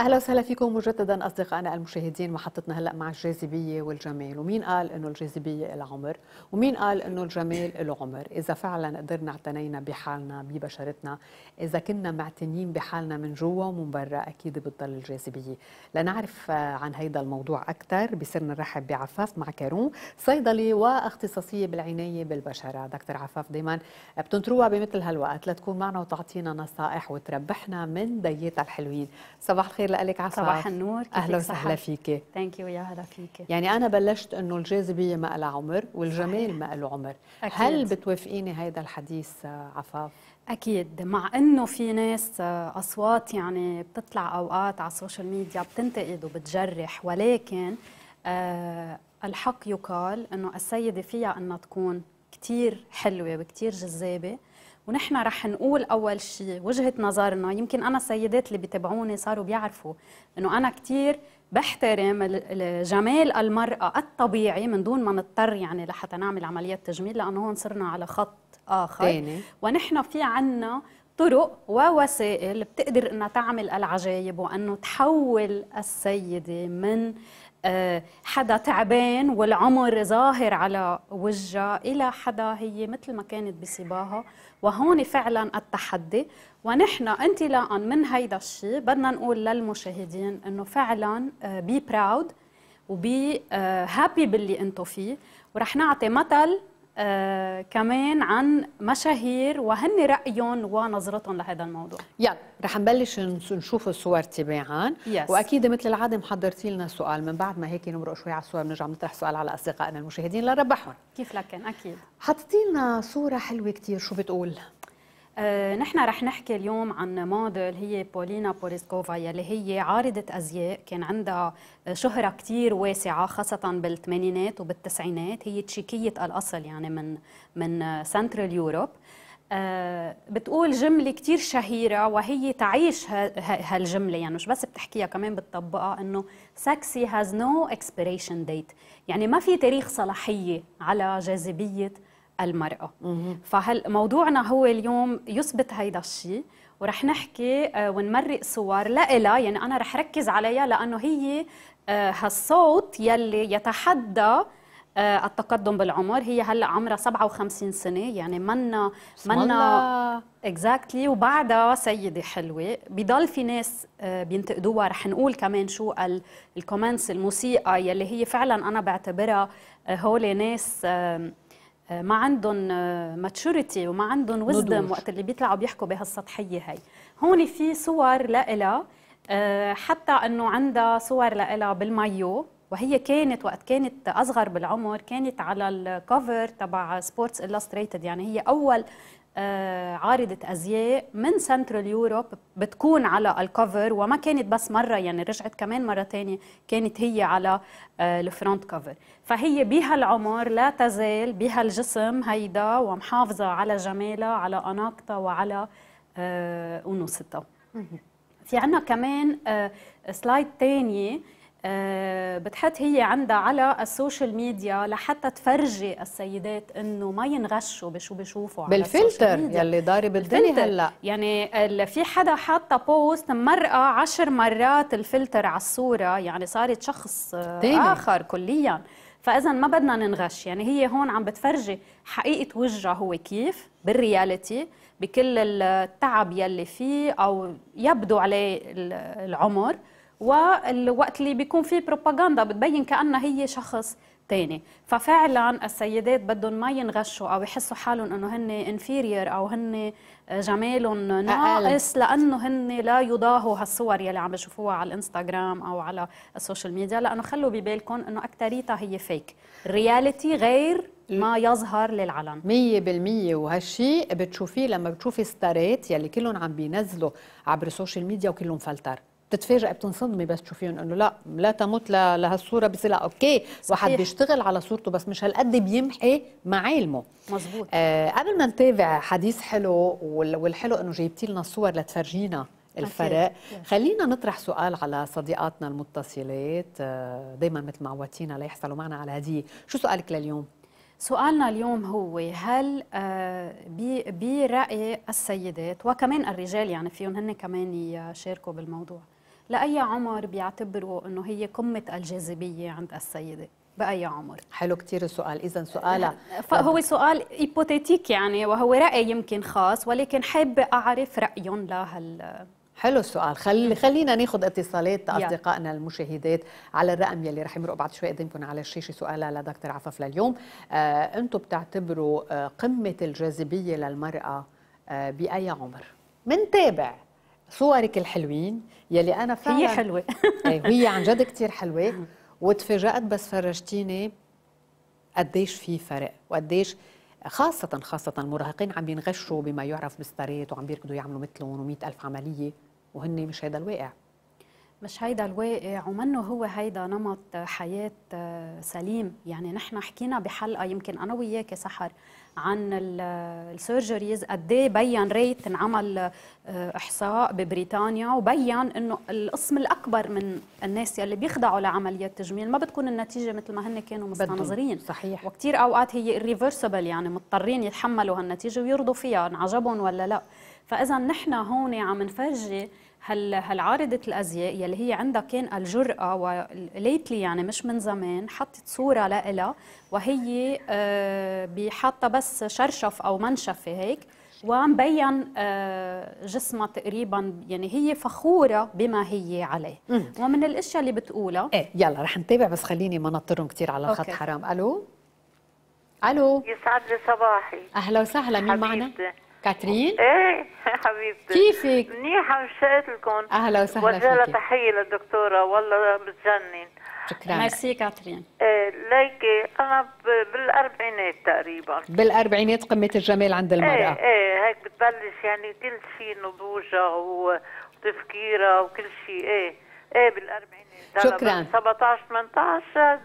اهلا وسهلا فيكم مجددا اصدقائنا المشاهدين محطتنا هلا مع الجاذبيه والجمال ومين قال انه الجاذبيه العمر ومين قال انه الجمال العمر اذا فعلا قدرنا اعتنينا بحالنا ببشرتنا اذا كنا معتنيين بحالنا من جوا ومن برا اكيد بتضل الجاذبيه لنعرف آه، عن هيدا الموضوع اكثر بصير نرحب بعفاف معكرون صيدلي واختصاصيه بالعنايه بالبشره دكتور عفاف دائما بتنطروها بمثل هالوقت لتكون معنا وتعطينا نصائح وتربحنا من دياتها الحلوين صباح الخير كثير لك عسل صباح النور اهلا وسهلا فيك ثانك يو يا هلا فيك يعني انا بلشت انه الجاذبيه ما لها عمر والجمال ما له عمر أكيد. هل بتوافقيني هذا الحديث عفاف اكيد مع انه في ناس اصوات يعني بتطلع اوقات على السوشيال ميديا بتنتقد وبتجرح ولكن أه الحق يقال انه السيده فيها انها تكون كثير حلوه وكثير جذابه ونحن رح نقول اول شيء وجهه نظرنا يمكن انا السيدات اللي بتابعوني صاروا بيعرفوا انه انا كثير بحترم جمال المراه الطبيعي من دون ما نضطر يعني لحتى نعمل عمليات تجميل لانه هون صرنا على خط اخر تاني. ونحن في عنا طرق ووسائل بتقدر انها تعمل العجايب وانه تحول السيده من آه، حدا تعبان والعمر ظاهر على وجهها إلى حدا هي مثل ما كانت بصباها وهون فعلا التحدي ونحن انطلاقا من هيدا الشيء بدنا نقول للمشاهدين انه فعلا بي براود وبي هابي باللي انتم فيه ورح نعطي مثل آه، كمان عن مشاهير وهن رأيهم ونظرتهم لهذا الموضوع يلا رح نبلش نشوف الصور تباعا yes. واكيد مثل العاده محضرتي لنا سؤال من بعد ما هيك نمرق شوي على الصور بنرجع بنطرح سؤال على اصدقائنا المشاهدين لربحهم كيف لكن اكيد حطيتي لنا صوره حلوه كثير شو بتقول آه، نحن رح نحكي اليوم عن موديل هي بولينا بوريسكوفا يلي هي عارضة أزياء كان عندها آه، شهرة كتير واسعة خاصة بالثمانينات وبالتسعينات هي تشيكية الأصل يعني من من سنترال آه، يوروب بتقول جملة كتير شهيرة وهي تعيش هالجملة يعني مش بس بتحكيها كمان بتطبقها انه سكسي هاز نو اكسبيريشن ديت يعني ما في تاريخ صلاحية على جاذبية المرأة فهل موضوعنا هو اليوم يثبت هيدا الشيء ورح نحكي آه، ونمرق صور إلا يعني أنا رح ركز عليها لأنه هي آه، هالصوت يلي يتحدى آه، التقدم بالعمر هي هلا عمرها 57 سنه يعني منا منا اكزاكتلي وبعدها سيده حلوه بضل في ناس بينتقدوها رح نقول كمان شو الكومنتس الموسيقى يلي هي فعلا انا بعتبرها هول ناس ما عندهم ماتشوريتي آه، وما عندهم وزدم وقت اللي بيطلعوا بيحكوا بهالسطحيه هي هون في صور لإلها آه، حتى انه عندها صور لإلها بالمايو وهي كانت وقت كانت اصغر بالعمر كانت على الكفر تبع سبورتس الستريتد يعني هي اول آه، عارضة أزياء من سنترال يوروب بتكون على الكفر وما كانت بس مرة يعني رجعت كمان مرة تانية كانت هي على آه، الفرونت كفر فهي بها العمر لا تزال بها الجسم هيدا ومحافظة على جمالها على أناقتها وعلى آه، أنوثتها في عنا كمان سلايد تانية آه، بتحط هي عندها على السوشيال ميديا لحتى تفرجي السيدات انه ما ينغشوا بشو بشوفوا على بالفلتر يلي ضارب الدنيا هلا يعني في حدا حاطه بوست مرقه عشر مرات الفلتر على الصوره يعني صارت شخص تاني. آه، اخر كليا فاذا ما بدنا ننغش يعني هي هون عم بتفرجي حقيقه وجهها هو كيف بالرياليتي بكل التعب يلي فيه او يبدو عليه العمر والوقت اللي بيكون فيه بروباغندا بتبين كأنها هي شخص تاني ففعلا السيدات بدهم ما ينغشوا او يحسوا حالهم انه هن انفيرير او هن جمالهم ناقص لانه هن لا يضاهوا هالصور يلي عم بشوفوها على الانستغرام او على السوشيال ميديا لانه خلوا ببالكم انه اكثريتها هي فيك رياليتي غير ما يظهر للعلن مية بالمية وهالشيء بتشوفيه لما بتشوفي ستارات يلي كلهم عم بينزلوا عبر السوشيال ميديا وكلهم فلتر بتتفاجئي بتنصدمي بس تشوفيهم انه لا لا تمت لهالصوره بصير اوكي صحيح. واحد بيشتغل على صورته بس مش هالقد بيمحي معالمه مزبوط آه قبل ما نتابع حديث حلو والحلو انه جايبتي لنا الصور لتفرجينا الفرق خلينا نطرح سؤال على صديقاتنا المتصلات آه، دائما مثل ما عودتينا ليحصلوا معنا على هديه شو سؤالك لليوم سؤالنا اليوم هو هل آه، برأي السيدات وكمان الرجال يعني فيهم هن كمان يشاركوا بالموضوع لأي عمر بيعتبروا أنه هي قمة الجاذبية عند السيدة؟ بأي عمر؟ حلو كثير السؤال، إذا سؤالها هو سؤال هيبوتيتيك يعني وهو رأي يمكن خاص ولكن حابة أعرف رأيهم لهال حلو السؤال خلي خلينا ناخذ اتصالات اصدقائنا المشاهدات على الرقم يلي رح يمرق بعد شوي قدامكم على الشاشه سؤالها لدكتور عفاف لليوم آه انتم بتعتبروا آه قمه الجاذبيه للمراه آه باي عمر منتابع صورك الحلوين يلي انا فعلا هي حلوه إيه، هي عن جد كثير حلوه وتفاجات بس فرجتيني قديش في فرق وقديش خاصة خاصة المراهقين عم ينغشوا بما يعرف بالستريت وعم بيركضوا يعملوا مثلهم و ألف عملية وهن مش هذا الواقع مش هيدا الواقع ومنه هو هيدا نمط حياة آه، سليم يعني نحن حكينا بحلقة يمكن أنا وياك سحر عن آه، السيرجريز قد ايه بين ريت انعمل آه، احصاء ببريطانيا وبين انه القسم الاكبر من الناس يلي بيخضعوا لعمليات تجميل ما بتكون النتيجه مثل ما هن كانوا مستنظرين صحيح وكثير اوقات هي irreversible يعني مضطرين يتحملوا هالنتيجه ويرضوا فيها انعجبهم ولا لا فاذا نحن هون عم نفرجي هال هالعارضة الأزياء يلي هي عندها كان الجرأة وليتلي يعني مش من زمان حطت صورة لإلها وهي آه، بحاطة بس شرشف أو منشفة هيك ومبين آه، جسمها تقريبا يعني هي فخوره بما هي عليه ومن الاشياء اللي بتقولها ايه يلا رح نتابع بس خليني ما نطرهم كثير على الخط حرام الو الو يسعد لي صباحي اهلا وسهلا مين معنا كاترين ايه حبيبتي كيفك؟ منيحة مشتاقة لكم اهلا وسهلا فيك وجهة تحية للدكتورة والله بتجنن شكرا ميرسي كاترين ايه ليكي انا بالاربعينات تقريبا بالاربعينات قمه الجمال عند المراه ايه ايه هيك بتبلش يعني كل شيء نضوجها وتفكيرها وكل شيء ايه ايه بالاربعينات شكرا 17 18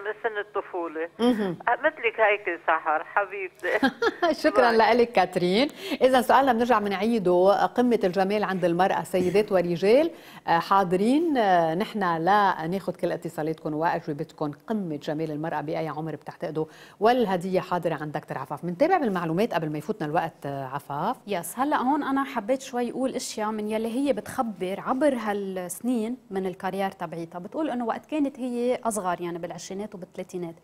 بسن الطفوله أه، مثلك هيك سحر حبيبتي شكرا لك كاترين اذا سؤالنا بنرجع بنعيده قمه الجمال عند المراه سيدات ورجال أه، حاضرين أه، نحن لا ناخذ كل اتصالاتكم واجوبتكم قمه جمال المراه باي عمر بتعتقدوا والهديه حاضره عند دكتور عفاف بنتابع بالمعلومات قبل ما يفوتنا الوقت عفاف يس هلا هون انا حبيت شوي اقول اشياء من يلي هي بتخبر عبر هالسنين من الكارير تبعي محيطها بتقول انه وقت كانت هي اصغر يعني بالعشرينات وبالثلاثينات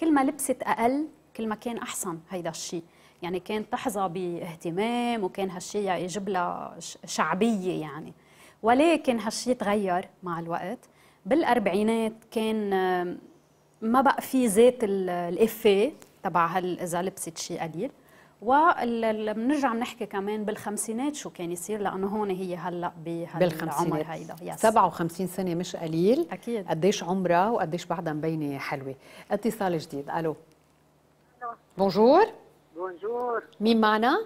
كل ما لبست اقل كل ما كان احسن هيدا الشيء يعني كانت تحظى باهتمام وكان هالشيء يجيب لها شعبيه يعني ولكن هالشيء تغير مع الوقت بالاربعينات كان ما بقى في زيت الافيه تبع اذا لبست شيء قليل وبنرجع بنحكي كمان بالخمسينات شو كان يصير لانه هون هي هلا بهالعمر هيدا يس. 57 سنه مش قليل اكيد قديش عمرها وقديش بعدها مبينه حلوه اتصال جديد الو بونجور بونجور مين معنا؟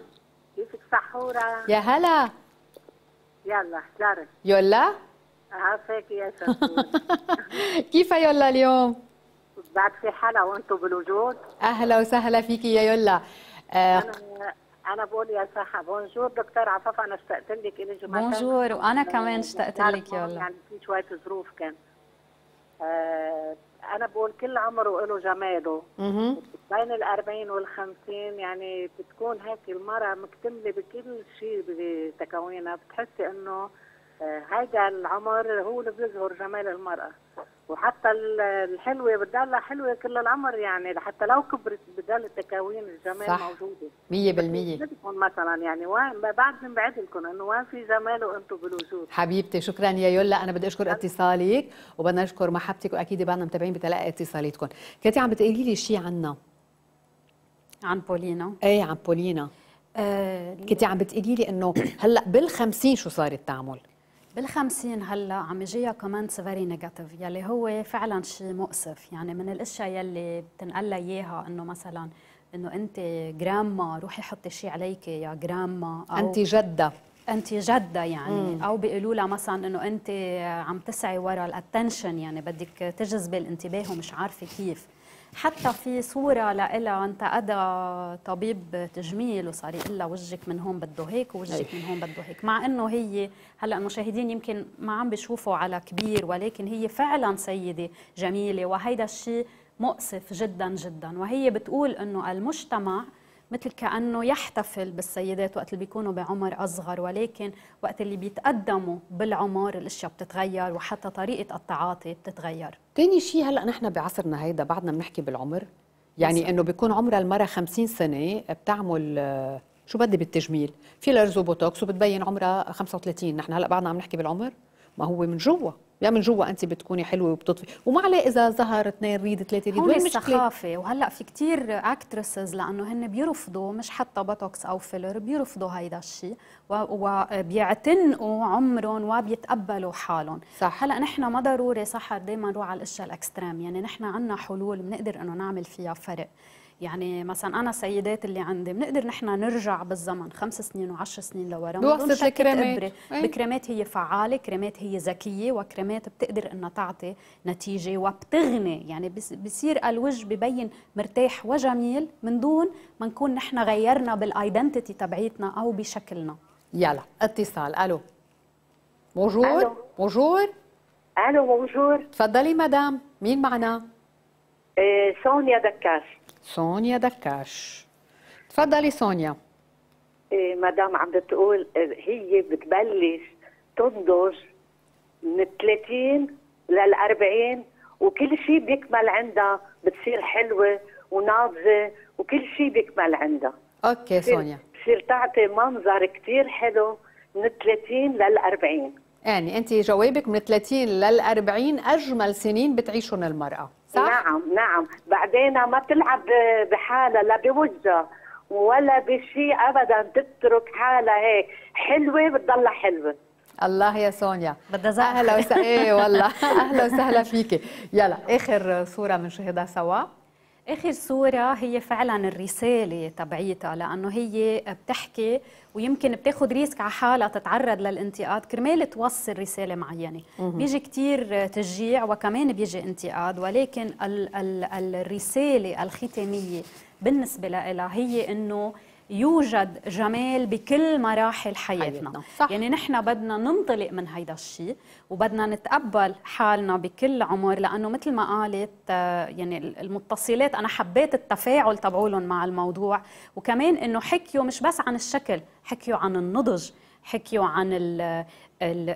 كيفك سحورة؟ يا هلا يلا دارك يلا؟ عافاك يا سحورة كيف يلا اليوم؟ بعد في حلا وانتم بالوجود اهلا وسهلا فيكي يا يلا آه، أنا أنا بقول يا صحة بونجور دكتور عفاف أنا اشتقت لك إلي جمعة بونجور وأنا كمان يعني اشتقت لك يلا يعني في شوية ظروف كان آه أنا بقول كل عمر وله جماله بين ال 40 وال 50 يعني بتكون هيك المرأة مكتملة بكل شيء بتكوينها بتحسي إنه آه، هيدا العمر هو اللي بيظهر جمال المرأة وحتى الحلوه بتضلها حلوه كل العمر يعني حتى لو كبرت بتضل التكاوين الجمال صح. موجوده 100% مثلا يعني وين بعد بنبعد لكم انه وين في جمال وانتم بالوجود حبيبتي شكرا يا يولا انا بدي اشكر اتصالك وبدنا نشكر محبتك واكيد بعدنا متابعين بتلقى اتصالاتكم كاتي عم بتقولي لي شيء عنا عن بولينا ايه عن بولينا آه كنتي عم بتقولي لي انه هلا بال50 شو صار التعامل بالخمسين هلا عم يجيها كومنتس فيري نيجاتيف يلي هو فعلا شيء مؤسف يعني من الاشياء يلي بتنقلا اياها انه مثلا انه انت جراما روحي حطي شيء عليك يا جراما او انت جده انت جده يعني مم. او بيقولوا لها مثلا انه انت عم تسعي ورا الاتنشن يعني بدك تجذبي الانتباه ومش عارفه كيف حتى في صوره لها انتقدها طبيب تجميل وصار يقول لها وجهك من هون بده هيك ووجهك من هون بده هيك مع انه هي هلا المشاهدين يمكن ما عم بيشوفوا على كبير ولكن هي فعلا سيده جميله وهيدا الشيء مؤسف جدا جدا وهي بتقول انه المجتمع مثل كانه يحتفل بالسيدات وقت اللي بيكونوا بعمر اصغر ولكن وقت اللي بيتقدموا بالعمر الاشياء بتتغير وحتى طريقه التعاطي بتتغير تاني شيء هلا نحن بعصرنا هيدا بعدنا بنحكي بالعمر يعني انه بيكون عمرها المراه 50 سنه بتعمل آه، شو بدي بالتجميل في لرز وبوتوكس وبتبين عمرها 35 نحن هلا بعدنا عم نحكي بالعمر ما هو من جوا يا من جوا انت بتكوني حلوه وبتطفي وما عليه اذا ظهر اثنين ريد ثلاثه ريد وين السخافه وهلا في كثير اكترسز لانه هن بيرفضوا مش حتى بوتوكس او فيلر بيرفضوا هيدا الشيء وبيعتنقوا عمرهم وبيتقبلوا حالهم صح هلا نحن ما ضروري صح دائما نروح على الاشياء الاكستريم يعني نحن عندنا حلول بنقدر انه نعمل فيها فرق يعني مثلا انا سيدات اللي عندي بنقدر نحن نرجع بالزمن خمس سنين وعشر سنين لورا بواسطه الكريمات إيه. الكريمات هي فعاله كريمات هي ذكيه وكريمات بتقدر انها تعطي نتيجه وبتغني يعني بصير الوجه ببين مرتاح وجميل من دون ما نكون نحن غيرنا بالايدنتيتي تبعيتنا او بشكلنا يلا اتصال الو بونجور ألو. بونجور الو بونجور تفضلي مدام مين معنا؟ إيه سونيا دكاش سونيا دكاش تفضلي سونيا إيه مدام عم بتقول إيه، هي بتبلش تنضج من 30 لل 40 وكل شيء بيكمل عندها بتصير حلوه وناضجه وكل شيء بيكمل عندها اوكي سونيا بتصير تعطي منظر كثير حلو من 30 لل 40 يعني انت جوابك من 30 لل 40 اجمل سنين بتعيشهم المراه صح؟ نعم نعم بعدين ما بتلعب بحالها لا بوجهها ولا بشيء ابدا بتترك حالها هيك حلوه بتضلها حلوه الله يا سونيا بدها اهلا وسهلا ايه والله اهلا وسهلا فيكي يلا اخر صوره شهدها سوا اخر صوره هي فعلا الرساله تبعيتها لانه هي بتحكي ويمكن بتاخذ ريسك على حالها تتعرض للانتقاد كرمال توصل رساله معينه بيجي كثير تشجيع وكمان بيجي انتقاد ولكن ال ال الرساله الختاميه بالنسبه لها هي انه يوجد جمال بكل مراحل حياتنا صح. يعني نحن بدنا ننطلق من هيدا الشيء وبدنا نتقبل حالنا بكل عمر لانه مثل ما قالت آه، يعني المتصلات انا حبيت التفاعل تبعولهم مع الموضوع وكمان انه حكيوا مش بس عن الشكل حكيوا عن النضج حكيوا عن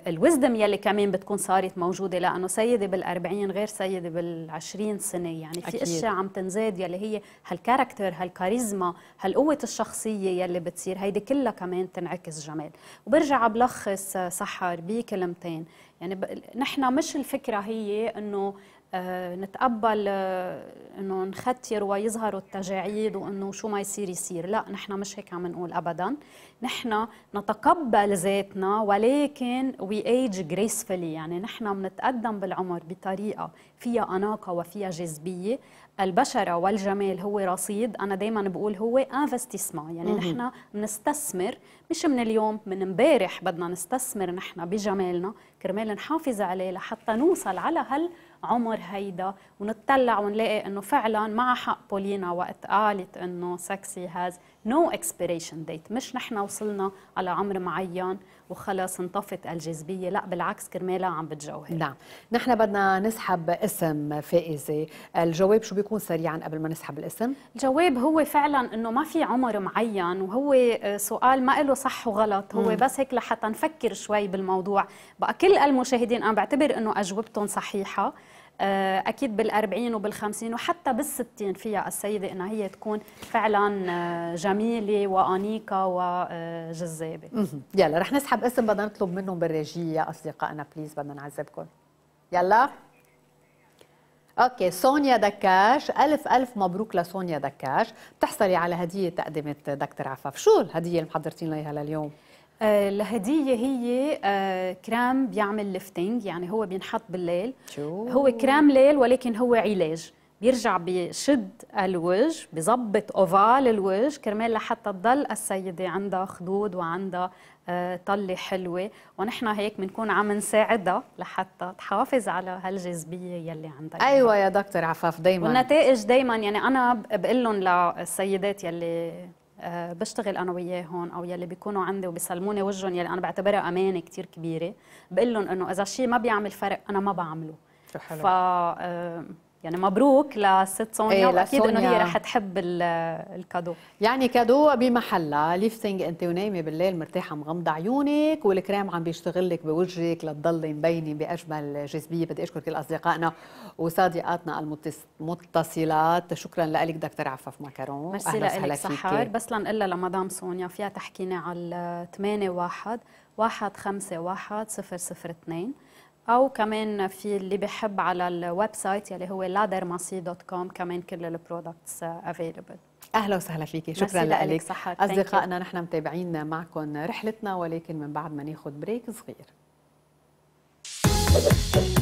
الوزدم يلي كمان بتكون صارت موجوده لانه سيده بالأربعين غير سيده بالعشرين سنه يعني في اشياء عم تنزاد يلي هي هالكاركتر هالكاريزما هالقوه الشخصيه يلي بتصير هيدي كلها كمان تنعكس جمال وبرجع بلخص سحر بكلمتين يعني نحن مش الفكره هي انه آه، نتقبل آه، انه نختر ويظهروا التجاعيد وانه شو ما يصير يصير، لا نحن مش هيك عم نقول ابدا، نحن نتقبل ذاتنا ولكن وي ايج جريسفلي يعني نحن بنتقدم بالعمر بطريقه فيها اناقه وفيها جاذبيه، البشره والجمال هو رصيد، انا دائما بقول هو انفستيسمون، يعني نحن بنستثمر مش من اليوم من امبارح بدنا نستثمر نحن بجمالنا كرمال نحافظ عليه لحتى نوصل على هال عمر هيدا ونطلع ونلاقي انه فعلا مع حق بولينا وقت قالت انه سكسي هاز نو اكسبيريشن ديت مش نحن وصلنا على عمر معين وخلص انطفت الجاذبيه لا بالعكس كرمالها عم بتجوهر نعم نحن بدنا نسحب اسم فائزه الجواب شو بيكون سريعا قبل ما نسحب الاسم الجواب هو فعلا انه ما في عمر معين وهو سؤال ما له صح وغلط هو مم. بس هيك لحتى نفكر شوي بالموضوع بقى كل المشاهدين انا بعتبر انه اجوبتهم صحيحه آه، اكيد بال40 وبال50 وحتى بال بال60 فيها السيده انها هي تكون فعلا آه، جميله وانيقه وجذابه يلا رح نسحب اسم بدنا نطلب منهم بالراجيه يا اصدقائنا بليز بدنا نعذبكم يلا اوكي سونيا دكاش الف الف مبروك لسونيا دكاش بتحصلي على هديه تقدمت دكتور عفاف شو الهديه اللي محضرتين لها لليوم آه، الهدية هي آه، كرام بيعمل ليفتنج يعني هو بينحط بالليل شو. هو كرام ليل ولكن هو علاج بيرجع بشد الوجه بظبط اوفال الوجه كرمال لحتى تضل السيده عندها خدود وعندها آه، طله حلوه ونحن هيك بنكون عم نساعدها لحتى تحافظ على هالجاذبيه يلي عندها ايوه يا دكتور عفاف دائما والنتائج دائما يعني انا بقول لهم للسيدات يلي آه، بشتغل انا وياهم او يلي بيكونوا عندي وبيسلموني وجههم يلي انا بعتبرها امانه كثير كبيره بقول لهم انه اذا شيء ما بيعمل فرق انا ما بعمله حلو. ف آه، يعني مبروك للست سونيا إيه واكيد انه هي رح تحب الكادو يعني كادو بمحلها ليفتنج انت ونايمه بالليل مرتاحه مغمضه عيونك والكريم عم بيشتغل لك بوجهك لتضلي مبينه باجمل جاذبيه بدي اشكر كل اصدقائنا وصديقاتنا المتصلات شكرا لك دكتور عفاف ماكرون ميرسي لك سحر بس لنقلها لمدام سونيا فيها تحكينا على 8 1 1 5 1 0 0 2 او كمان في اللي بحب على الويب سايت يلي هو لادرماسي دوت كوم كمان كل البرودكتس افيلبل اهلا وسهلا فيكي شكرا لك اصدقائنا نحن متابعين معكم رحلتنا ولكن من بعد ما ناخذ بريك صغير